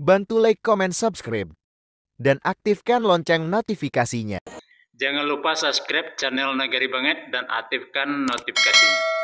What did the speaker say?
bantu like, comment, subscribe, dan aktifkan lonceng notifikasinya. Jangan lupa subscribe channel Nagari Banget dan aktifkan notifikasinya.